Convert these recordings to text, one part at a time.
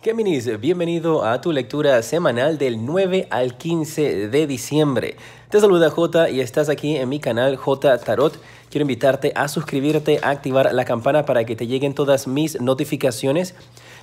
Géminis, bienvenido a tu lectura semanal del 9 al 15 de diciembre. Te saluda J y estás aquí en mi canal J Tarot. Quiero invitarte a suscribirte, a activar la campana para que te lleguen todas mis notificaciones.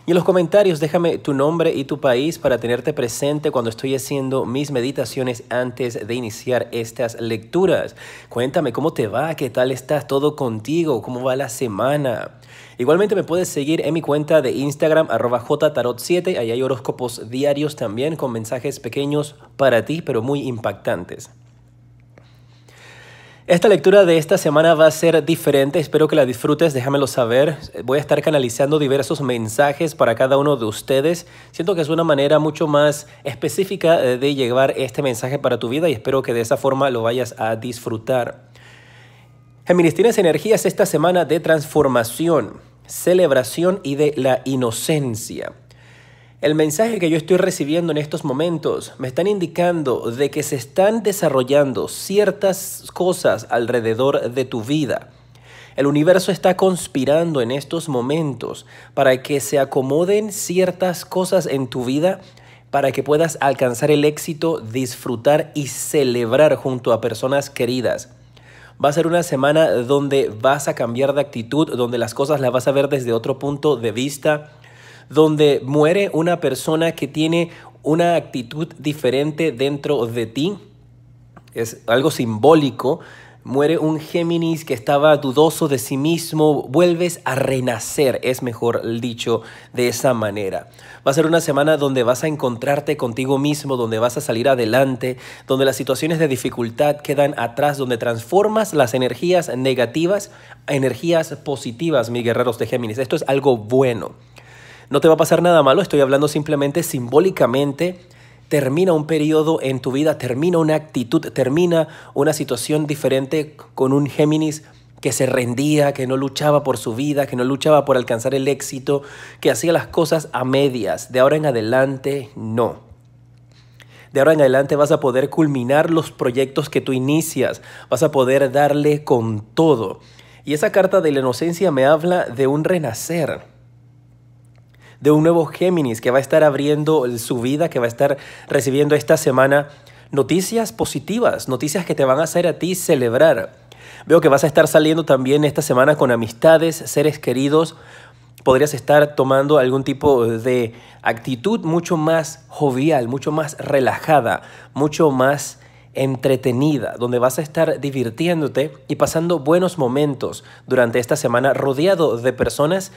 Y en los comentarios déjame tu nombre y tu país para tenerte presente cuando estoy haciendo mis meditaciones antes de iniciar estas lecturas. Cuéntame cómo te va, qué tal estás todo contigo, cómo va la semana. Igualmente me puedes seguir en mi cuenta de Instagram arroba jtarot7, ahí hay horóscopos diarios también con mensajes pequeños para ti, pero muy impactantes. Esta lectura de esta semana va a ser diferente, espero que la disfrutes, déjamelo saber. Voy a estar canalizando diversos mensajes para cada uno de ustedes. Siento que es una manera mucho más específica eh, de llevar este mensaje para tu vida y espero que de esa forma lo vayas a disfrutar. Géminis, tienes energías esta semana de transformación, celebración y de la inocencia. El mensaje que yo estoy recibiendo en estos momentos me están indicando de que se están desarrollando ciertas cosas alrededor de tu vida. El universo está conspirando en estos momentos para que se acomoden ciertas cosas en tu vida para que puedas alcanzar el éxito, disfrutar y celebrar junto a personas queridas. Va a ser una semana donde vas a cambiar de actitud, donde las cosas las vas a ver desde otro punto de vista, donde muere una persona que tiene una actitud diferente dentro de ti. Es algo simbólico. Muere un Géminis que estaba dudoso de sí mismo, vuelves a renacer, es mejor dicho, de esa manera. Va a ser una semana donde vas a encontrarte contigo mismo, donde vas a salir adelante, donde las situaciones de dificultad quedan atrás, donde transformas las energías negativas a energías positivas, mis guerreros de Géminis. Esto es algo bueno. No te va a pasar nada malo, estoy hablando simplemente simbólicamente. Termina un periodo en tu vida, termina una actitud, termina una situación diferente con un Géminis que se rendía, que no luchaba por su vida, que no luchaba por alcanzar el éxito, que hacía las cosas a medias. De ahora en adelante, no. De ahora en adelante vas a poder culminar los proyectos que tú inicias, vas a poder darle con todo. Y esa carta de la inocencia me habla de un renacer de un nuevo Géminis que va a estar abriendo su vida, que va a estar recibiendo esta semana noticias positivas, noticias que te van a hacer a ti celebrar. Veo que vas a estar saliendo también esta semana con amistades, seres queridos. Podrías estar tomando algún tipo de actitud mucho más jovial, mucho más relajada, mucho más entretenida, donde vas a estar divirtiéndote y pasando buenos momentos durante esta semana rodeado de personas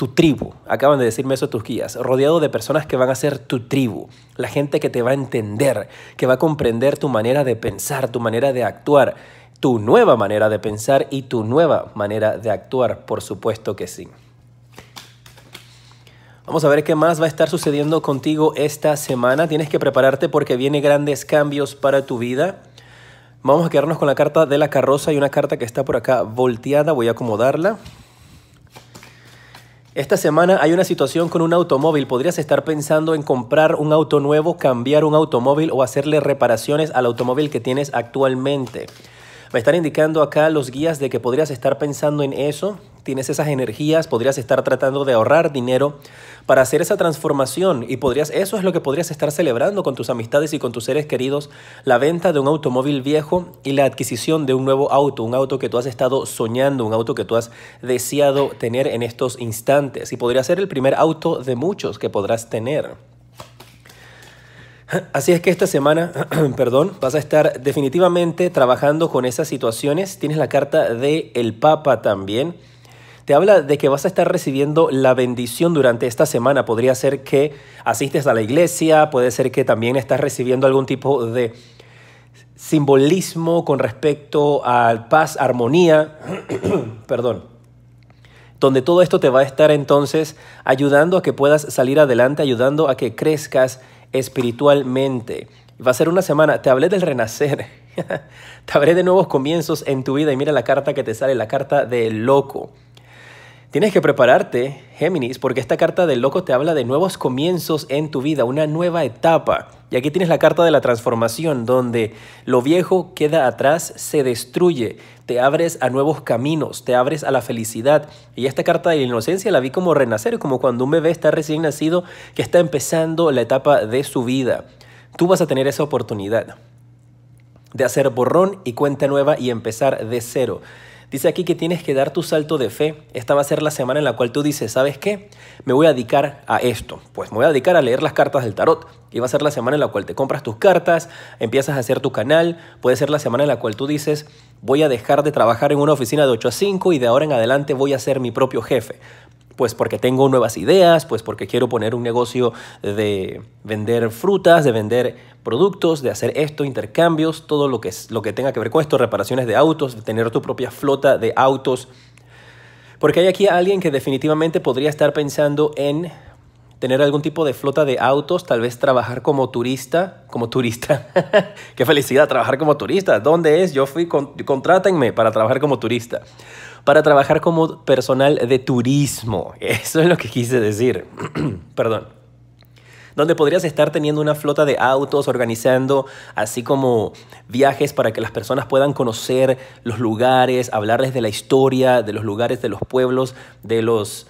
tu tribu. Acaban de decirme eso tus guías. Rodeado de personas que van a ser tu tribu. La gente que te va a entender, que va a comprender tu manera de pensar, tu manera de actuar, tu nueva manera de pensar y tu nueva manera de actuar. Por supuesto que sí. Vamos a ver qué más va a estar sucediendo contigo esta semana. Tienes que prepararte porque vienen grandes cambios para tu vida. Vamos a quedarnos con la carta de la carroza y una carta que está por acá volteada. Voy a acomodarla. Esta semana hay una situación con un automóvil. Podrías estar pensando en comprar un auto nuevo, cambiar un automóvil o hacerle reparaciones al automóvil que tienes actualmente. Me están indicando acá los guías de que podrías estar pensando en eso tienes esas energías, podrías estar tratando de ahorrar dinero para hacer esa transformación y podrías, eso es lo que podrías estar celebrando con tus amistades y con tus seres queridos, la venta de un automóvil viejo y la adquisición de un nuevo auto, un auto que tú has estado soñando, un auto que tú has deseado tener en estos instantes y podría ser el primer auto de muchos que podrás tener. Así es que esta semana, perdón, vas a estar definitivamente trabajando con esas situaciones. Tienes la carta de el Papa también te habla de que vas a estar recibiendo la bendición durante esta semana. Podría ser que asistes a la iglesia, puede ser que también estás recibiendo algún tipo de simbolismo con respecto al paz, armonía, perdón, donde todo esto te va a estar entonces ayudando a que puedas salir adelante, ayudando a que crezcas espiritualmente. Va a ser una semana, te hablé del renacer, te hablé de nuevos comienzos en tu vida y mira la carta que te sale, la carta del loco. Tienes que prepararte, Géminis, porque esta carta del loco te habla de nuevos comienzos en tu vida, una nueva etapa. Y aquí tienes la carta de la transformación, donde lo viejo queda atrás, se destruye, te abres a nuevos caminos, te abres a la felicidad. Y esta carta de la inocencia la vi como renacer, como cuando un bebé está recién nacido que está empezando la etapa de su vida. Tú vas a tener esa oportunidad de hacer borrón y cuenta nueva y empezar de cero. Dice aquí que tienes que dar tu salto de fe. Esta va a ser la semana en la cual tú dices, ¿sabes qué? Me voy a dedicar a esto. Pues me voy a dedicar a leer las cartas del tarot. Y va a ser la semana en la cual te compras tus cartas, empiezas a hacer tu canal. Puede ser la semana en la cual tú dices, voy a dejar de trabajar en una oficina de 8 a 5 y de ahora en adelante voy a ser mi propio jefe pues porque tengo nuevas ideas, pues porque quiero poner un negocio de vender frutas, de vender productos, de hacer esto, intercambios, todo lo que, es, lo que tenga que ver con esto, reparaciones de autos, de tener tu propia flota de autos. Porque hay aquí alguien que definitivamente podría estar pensando en tener algún tipo de flota de autos, tal vez trabajar como turista, como turista. Qué felicidad trabajar como turista. ¿Dónde es? Yo fui, con, contrátenme para trabajar como turista para trabajar como personal de turismo. Eso es lo que quise decir. Perdón donde podrías estar teniendo una flota de autos, organizando así como viajes para que las personas puedan conocer los lugares, hablarles de la historia, de los lugares, de los pueblos, de los,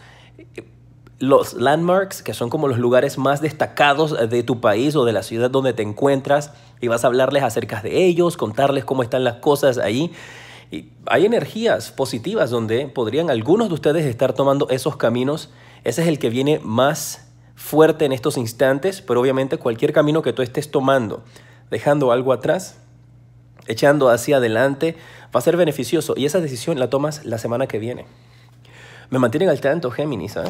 los landmarks, que son como los lugares más destacados de tu país o de la ciudad donde te encuentras, y vas a hablarles acerca de ellos, contarles cómo están las cosas ahí hay energías positivas donde podrían algunos de ustedes estar tomando esos caminos. Ese es el que viene más fuerte en estos instantes, pero obviamente cualquier camino que tú estés tomando, dejando algo atrás, echando hacia adelante, va a ser beneficioso. Y esa decisión la tomas la semana que viene. Me mantienen al tanto, Géminis. ¿ah?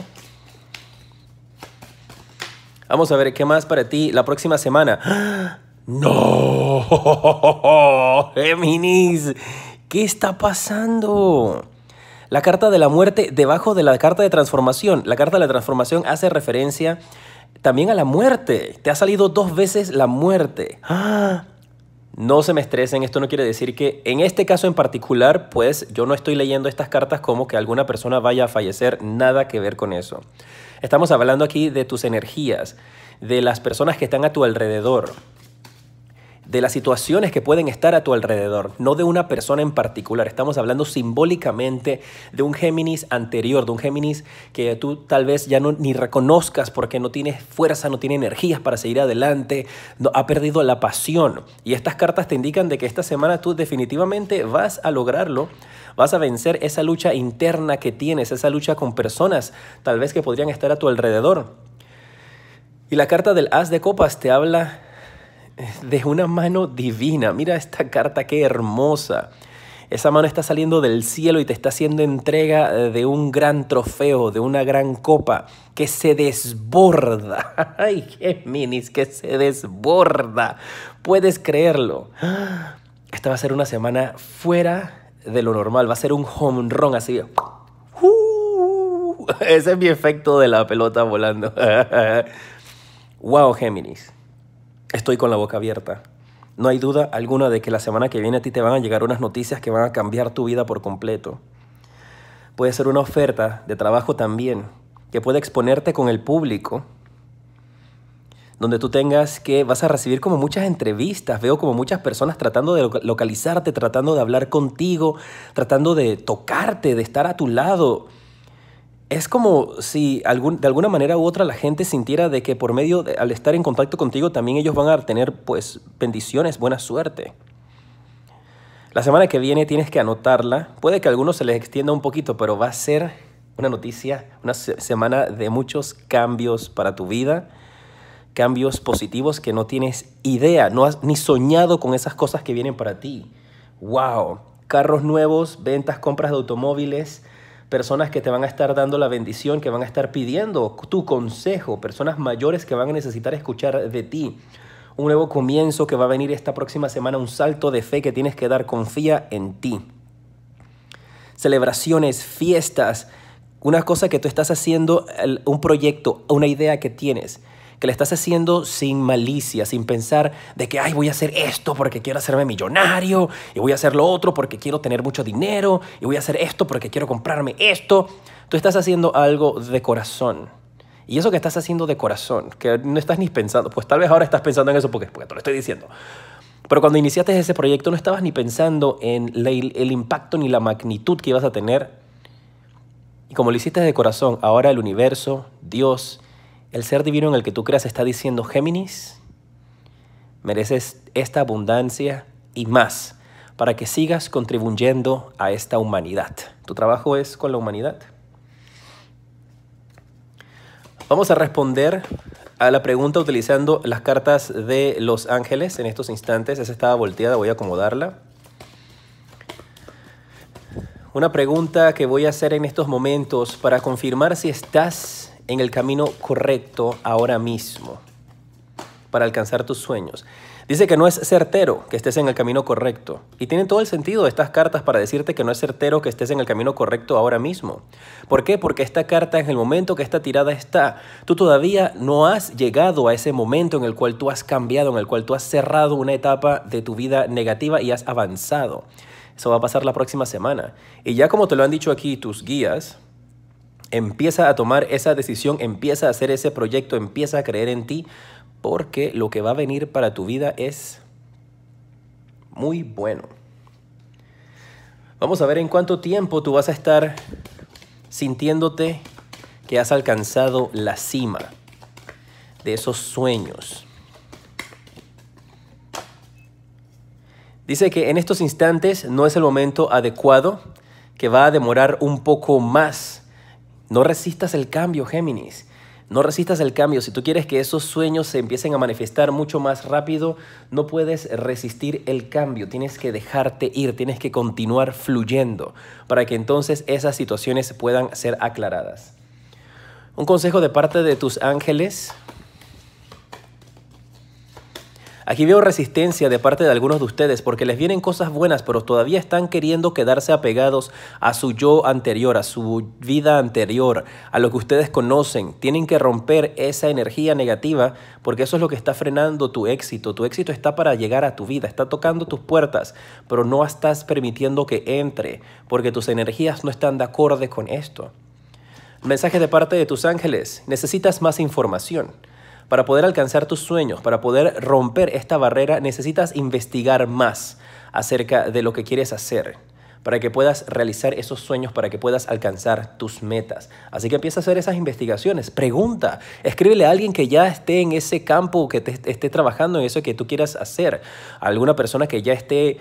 Vamos a ver qué más para ti la próxima semana. ¡No! Géminis. ¿Qué está pasando? La carta de la muerte debajo de la carta de transformación. La carta de la transformación hace referencia también a la muerte. Te ha salido dos veces la muerte. ¡Ah! No se me estresen, esto no quiere decir que en este caso en particular, pues yo no estoy leyendo estas cartas como que alguna persona vaya a fallecer, nada que ver con eso. Estamos hablando aquí de tus energías, de las personas que están a tu alrededor de las situaciones que pueden estar a tu alrededor, no de una persona en particular. Estamos hablando simbólicamente de un Géminis anterior, de un Géminis que tú tal vez ya no, ni reconozcas porque no tienes fuerza, no tiene energías para seguir adelante, no, ha perdido la pasión. Y estas cartas te indican de que esta semana tú definitivamente vas a lograrlo, vas a vencer esa lucha interna que tienes, esa lucha con personas tal vez que podrían estar a tu alrededor. Y la carta del As de Copas te habla de una mano divina. Mira esta carta, qué hermosa. Esa mano está saliendo del cielo y te está haciendo entrega de un gran trofeo, de una gran copa que se desborda. Ay, Géminis, que se desborda. Puedes creerlo. Esta va a ser una semana fuera de lo normal. Va a ser un home run así. Uh, ese es mi efecto de la pelota volando. wow, Géminis estoy con la boca abierta. No hay duda alguna de que la semana que viene a ti te van a llegar unas noticias que van a cambiar tu vida por completo. Puede ser una oferta de trabajo también, que puede exponerte con el público, donde tú tengas que, vas a recibir como muchas entrevistas, veo como muchas personas tratando de localizarte, tratando de hablar contigo, tratando de tocarte, de estar a tu lado es como si de alguna manera u otra la gente sintiera de que por medio, al estar en contacto contigo, también ellos van a tener pues bendiciones, buena suerte. La semana que viene tienes que anotarla. Puede que a algunos se les extienda un poquito, pero va a ser una noticia, una semana de muchos cambios para tu vida, cambios positivos que no tienes idea, no has ni soñado con esas cosas que vienen para ti. ¡Wow! Carros nuevos, ventas, compras de automóviles, personas que te van a estar dando la bendición, que van a estar pidiendo tu consejo, personas mayores que van a necesitar escuchar de ti. Un nuevo comienzo que va a venir esta próxima semana, un salto de fe que tienes que dar, confía en ti. Celebraciones, fiestas, una cosa que tú estás haciendo, un proyecto, una idea que tienes que le estás haciendo sin malicia, sin pensar de que, ay, voy a hacer esto porque quiero hacerme millonario, y voy a hacer lo otro porque quiero tener mucho dinero, y voy a hacer esto porque quiero comprarme esto. Tú estás haciendo algo de corazón. Y eso que estás haciendo de corazón, que no estás ni pensando, pues tal vez ahora estás pensando en eso porque, porque te lo estoy diciendo. Pero cuando iniciaste ese proyecto no estabas ni pensando en el impacto ni la magnitud que ibas a tener. Y como lo hiciste de corazón, ahora el universo, Dios, el ser divino en el que tú creas está diciendo, Géminis, mereces esta abundancia y más para que sigas contribuyendo a esta humanidad. Tu trabajo es con la humanidad. Vamos a responder a la pregunta utilizando las cartas de los ángeles en estos instantes. Esa estaba volteada, voy a acomodarla. Una pregunta que voy a hacer en estos momentos para confirmar si estás en el camino correcto ahora mismo para alcanzar tus sueños. Dice que no es certero que estés en el camino correcto. Y tienen todo el sentido estas cartas para decirte que no es certero que estés en el camino correcto ahora mismo. ¿Por qué? Porque esta carta en el momento que esta tirada está, tú todavía no has llegado a ese momento en el cual tú has cambiado, en el cual tú has cerrado una etapa de tu vida negativa y has avanzado. Eso va a pasar la próxima semana. Y ya como te lo han dicho aquí tus guías, Empieza a tomar esa decisión, empieza a hacer ese proyecto, empieza a creer en ti, porque lo que va a venir para tu vida es muy bueno. Vamos a ver en cuánto tiempo tú vas a estar sintiéndote que has alcanzado la cima de esos sueños. Dice que en estos instantes no es el momento adecuado, que va a demorar un poco más no resistas el cambio, Géminis. No resistas el cambio. Si tú quieres que esos sueños se empiecen a manifestar mucho más rápido, no puedes resistir el cambio. Tienes que dejarte ir, tienes que continuar fluyendo para que entonces esas situaciones puedan ser aclaradas. Un consejo de parte de tus ángeles Aquí veo resistencia de parte de algunos de ustedes porque les vienen cosas buenas, pero todavía están queriendo quedarse apegados a su yo anterior, a su vida anterior, a lo que ustedes conocen. Tienen que romper esa energía negativa porque eso es lo que está frenando tu éxito. Tu éxito está para llegar a tu vida, está tocando tus puertas, pero no estás permitiendo que entre porque tus energías no están de acuerdo con esto. Mensaje de parte de tus ángeles. Necesitas más información. Para poder alcanzar tus sueños, para poder romper esta barrera, necesitas investigar más acerca de lo que quieres hacer para que puedas realizar esos sueños, para que puedas alcanzar tus metas. Así que empieza a hacer esas investigaciones, pregunta, escríbele a alguien que ya esté en ese campo, que te esté trabajando en eso que tú quieras hacer, alguna persona que ya esté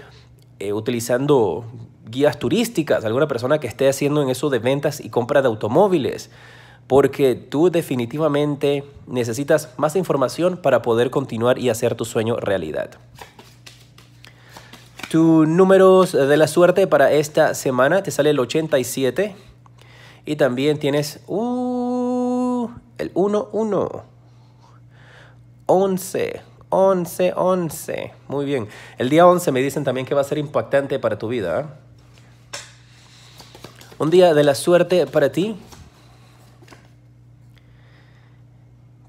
eh, utilizando guías turísticas, alguna persona que esté haciendo en eso de ventas y compra de automóviles porque tú definitivamente necesitas más información para poder continuar y hacer tu sueño realidad. Tu números de la suerte para esta semana te sale el 87 y también tienes uh, el 1-1. 11, 11, 11. Muy bien. El día 11 me dicen también que va a ser impactante para tu vida. ¿eh? Un día de la suerte para ti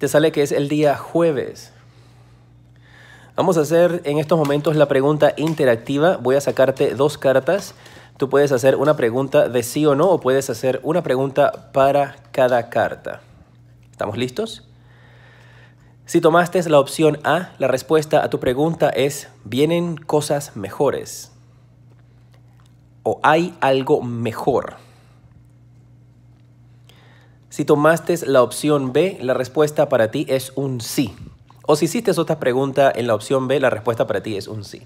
te sale que es el día jueves. Vamos a hacer en estos momentos la pregunta interactiva. Voy a sacarte dos cartas. Tú puedes hacer una pregunta de sí o no o puedes hacer una pregunta para cada carta. ¿Estamos listos? Si tomaste la opción A, la respuesta a tu pregunta es vienen cosas mejores o hay algo mejor. Si tomaste la opción B, la respuesta para ti es un sí. O si hiciste otra pregunta en la opción B, la respuesta para ti es un sí.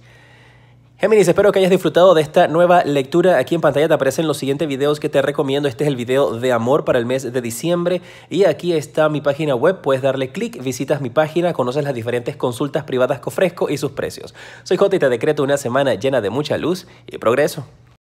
Géminis, espero que hayas disfrutado de esta nueva lectura. Aquí en pantalla te aparecen los siguientes videos que te recomiendo. Este es el video de amor para el mes de diciembre. Y aquí está mi página web. Puedes darle clic, visitas mi página, conoces las diferentes consultas privadas que ofrezco y sus precios. Soy Jota y te decreto una semana llena de mucha luz y progreso.